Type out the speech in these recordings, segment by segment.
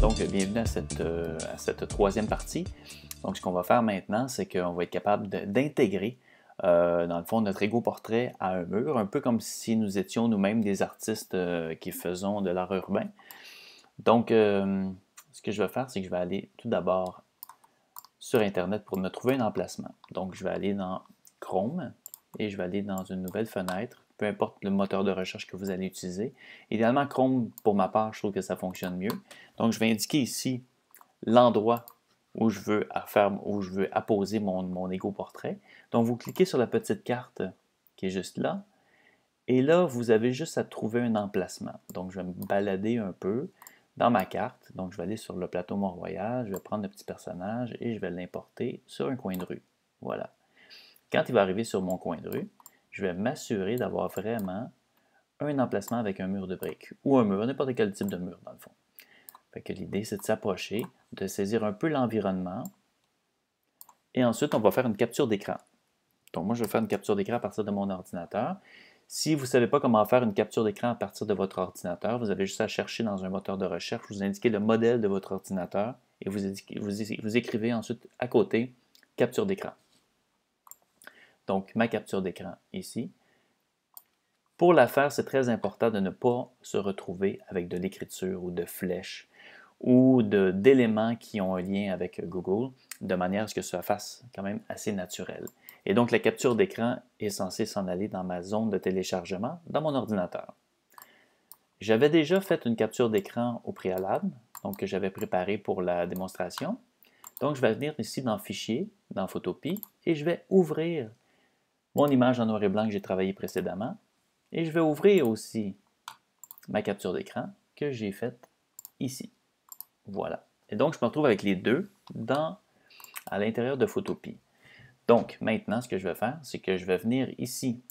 Donc, bienvenue euh, à cette, troisième partie. Donc, ce qu'on va faire maintenant, c'est qu'on va être capable d'intégrer, euh, dans le fond, notre égo-portrait à un mur, un peu comme si nous étions nous-mêmes des artistes euh, qui faisons de l'art urbain. Donc, ce que je vais faire, c'est que je vais aller tout d'abord sur Internet pour me trouver un emplacement. Donc, je vais aller dans Chrome et je vais aller dans une nouvelle fenêtre peu importe le moteur de recherche que vous allez utiliser. Idéalement, Chrome, pour ma part, je trouve que ça fonctionne mieux. Donc, je vais indiquer ici l'endroit où je veux, faire, où je veux apposer mon, mon portrait Donc, vous cliquez sur la petite carte qui est juste là. Et là, vous avez juste à trouver un emplacement. Donc, je vais me balader un peu dans ma carte. Donc, je vais aller sur le plateau Mont-Royal, je vais prendre le petit personnage et je vais l'importer sur un coin de rue. Voilà. Quand il va arriver sur mon coin de rue, je vais m'assurer d'avoir vraiment un emplacement avec un mur de briques ou un mur, n'importe quel type de mur dans le fond. que l'idée, c'est de s'approcher, de saisir un peu l'environnement. Et ensuite, on va faire une capture d'écran. Donc moi, je vais faire une capture d'écran à partir de mon ordinateur. Si vous ne savez pas comment faire une capture d'écran à partir de votre ordinateur, vous avez juste à chercher dans un moteur de recherche, vous indiquez le modèle de votre ordinateur et vous écrivez ensuite à côté capture d'écran donc ma capture d'écran ici. Pour la faire, c'est très important de ne pas se retrouver avec de l'écriture ou de flèches ou d'éléments qui ont un lien avec Google, de manière à ce que ça fasse quand même assez naturel. Et donc la capture d'écran est censée s'en aller dans ma zone de téléchargement dans mon ordinateur. J'avais déjà fait une capture d'écran au préalable, donc que j'avais préparée pour la démonstration. Donc je vais venir ici dans Fichier, dans Photopie, et je vais ouvrir image en noir et blanc que j'ai travaillé précédemment. Et je vais ouvrir aussi ma capture d'écran que j'ai faite ici. Voilà. Et donc, je me retrouve avec les deux dans, à l'intérieur de Photopie. Donc, maintenant, ce que je vais faire, c'est que je vais venir ici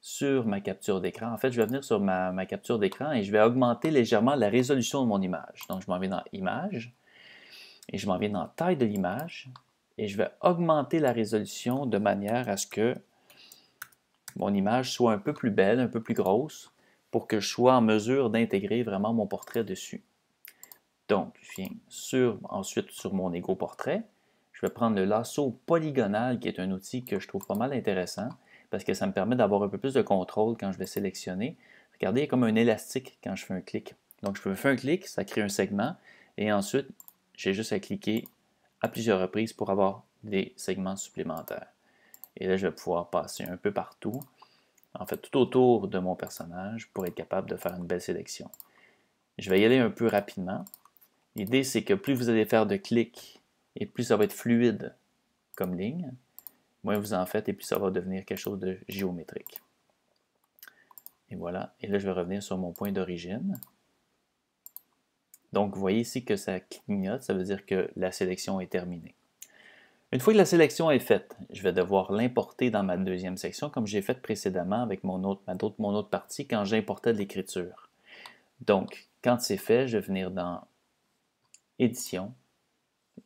sur ma capture d'écran. En fait, je vais venir sur ma, ma capture d'écran et je vais augmenter légèrement la résolution de mon image. Donc, je m'en vais dans Image et je m'en vais dans Taille de l'image et je vais augmenter la résolution de manière à ce que mon image soit un peu plus belle, un peu plus grosse, pour que je sois en mesure d'intégrer vraiment mon portrait dessus. Donc, je viens sur, ensuite sur mon Ego Portrait. Je vais prendre le lasso polygonal, qui est un outil que je trouve pas mal intéressant, parce que ça me permet d'avoir un peu plus de contrôle quand je vais sélectionner. Regardez, il y a comme un élastique quand je fais un clic. Donc, je peux faire un clic, ça crée un segment, et ensuite, j'ai juste à cliquer à plusieurs reprises pour avoir des segments supplémentaires. Et là, je vais pouvoir passer un peu partout, en fait tout autour de mon personnage pour être capable de faire une belle sélection. Je vais y aller un peu rapidement. L'idée, c'est que plus vous allez faire de clics et plus ça va être fluide comme ligne, moins vous en faites et plus ça va devenir quelque chose de géométrique. Et voilà. Et là, je vais revenir sur mon point d'origine. Donc, vous voyez ici que ça clignote, ça veut dire que la sélection est terminée. Une fois que la sélection est faite, je vais devoir l'importer dans ma deuxième section comme j'ai fait précédemment avec mon autre, mon autre partie quand j'importais de l'écriture. Donc, quand c'est fait, je vais venir dans Édition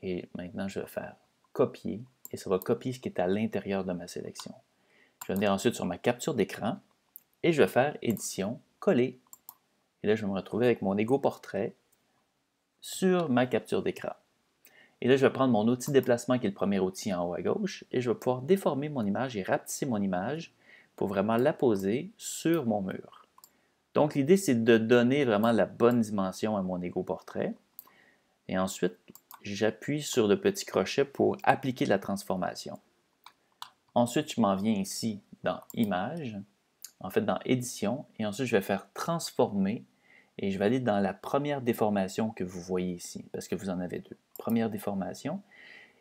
et maintenant je vais faire Copier et ça va copier ce qui est à l'intérieur de ma sélection. Je vais venir ensuite sur ma capture d'écran et je vais faire Édition, Coller. Et là, je vais me retrouver avec mon ego portrait sur ma capture d'écran. Et là, je vais prendre mon outil de déplacement qui est le premier outil en haut à gauche et je vais pouvoir déformer mon image et rapetisser mon image pour vraiment la poser sur mon mur. Donc l'idée, c'est de donner vraiment la bonne dimension à mon égo portrait. Et ensuite, j'appuie sur le petit crochet pour appliquer la transformation. Ensuite, je m'en viens ici dans Image, en fait dans Édition, et ensuite je vais faire Transformer et je vais aller dans la première déformation que vous voyez ici, parce que vous en avez deux. Première déformation,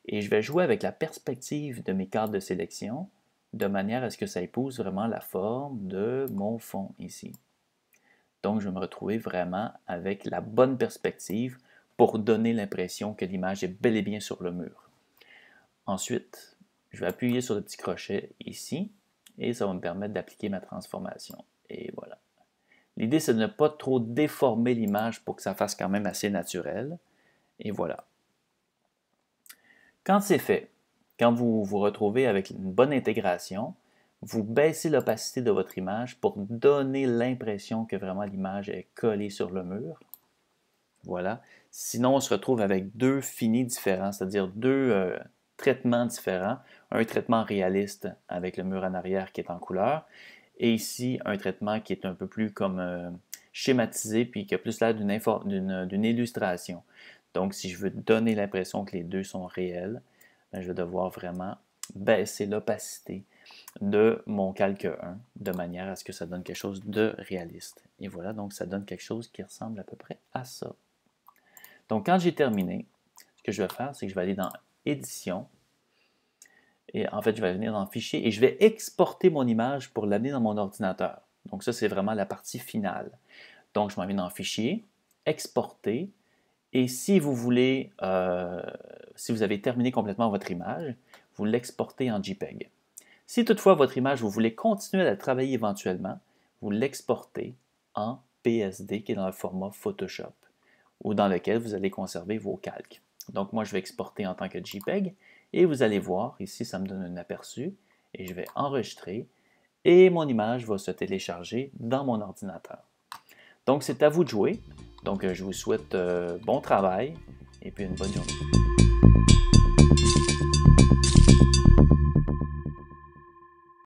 et je vais jouer avec la perspective de mes cartes de sélection, de manière à ce que ça épouse vraiment la forme de mon fond ici. Donc, je vais me retrouver vraiment avec la bonne perspective pour donner l'impression que l'image est bel et bien sur le mur. Ensuite, je vais appuyer sur le petit crochet ici, et ça va me permettre d'appliquer ma transformation. Et voilà. L'idée, c'est de ne pas trop déformer l'image pour que ça fasse quand même assez naturel. Et voilà. Quand c'est fait, quand vous vous retrouvez avec une bonne intégration, vous baissez l'opacité de votre image pour donner l'impression que vraiment l'image est collée sur le mur. Voilà. Sinon, on se retrouve avec deux finis différents, c'est-à-dire deux euh, traitements différents. Un traitement réaliste avec le mur en arrière qui est en couleur et ici, un traitement qui est un peu plus comme euh, schématisé, puis qui a plus l'air euh, d'une illustration. Donc, si je veux donner l'impression que les deux sont réels, ben, je vais devoir vraiment baisser l'opacité de mon calque 1 de manière à ce que ça donne quelque chose de réaliste. Et voilà, donc ça donne quelque chose qui ressemble à peu près à ça. Donc, quand j'ai terminé, ce que je vais faire, c'est que je vais aller dans Édition, et en fait, je vais venir dans Fichier et je vais exporter mon image pour l'amener dans mon ordinateur. Donc ça, c'est vraiment la partie finale. Donc, je m'en vais dans Fichier, Exporter. Et si vous voulez, euh, si vous avez terminé complètement votre image, vous l'exportez en JPEG. Si toutefois votre image, vous voulez continuer à la travailler éventuellement, vous l'exportez en PSD qui est dans le format Photoshop ou dans lequel vous allez conserver vos calques. Donc moi, je vais exporter en tant que JPEG et vous allez voir, ici ça me donne un aperçu, et je vais enregistrer, et mon image va se télécharger dans mon ordinateur. Donc c'est à vous de jouer, donc euh, je vous souhaite euh, bon travail, et puis une bonne journée.